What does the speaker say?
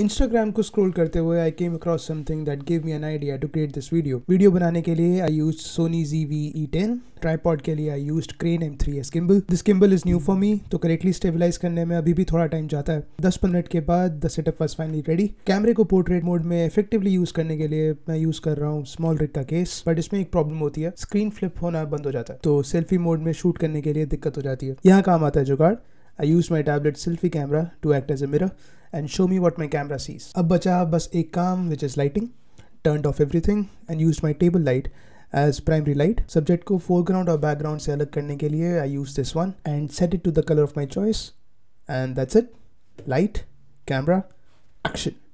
Instagram को scroll करते हुए I came across something that give me an idea to create this video video बनाने के लिए I use Sony G V E ten tripod के लिए I use Crane M three S gimbal this gimbal is new for me तो correctly stabilise करने में अभी भी थोड़ा टाइम जाता है दस मिनट के बाद the setup was finally ready कैमरे को पोर्ट्रेट मोड में इफेक्टिवली यूज करने के लिए मैं यूज कर रहा हूँ स्मॉल रिक का केस बट इसमें एक प्रॉब्लम होती है स्क्रीन फ्लिप होना बंद हो जाता है तो सेल्फी मोड में शूट करने के लिए दिक्कत हो जाती है यहाँ काम आता है जुगाड़ I use my tablet selfie camera to act as a mirror and show me what my camera sees. A bacha bas ek काम which is lighting. Turned off everything and used my table light as primary light. Subject ko foreground or background se alag करने ke liye I use this one and set it to the color of my choice. And that's it. Light, camera, action.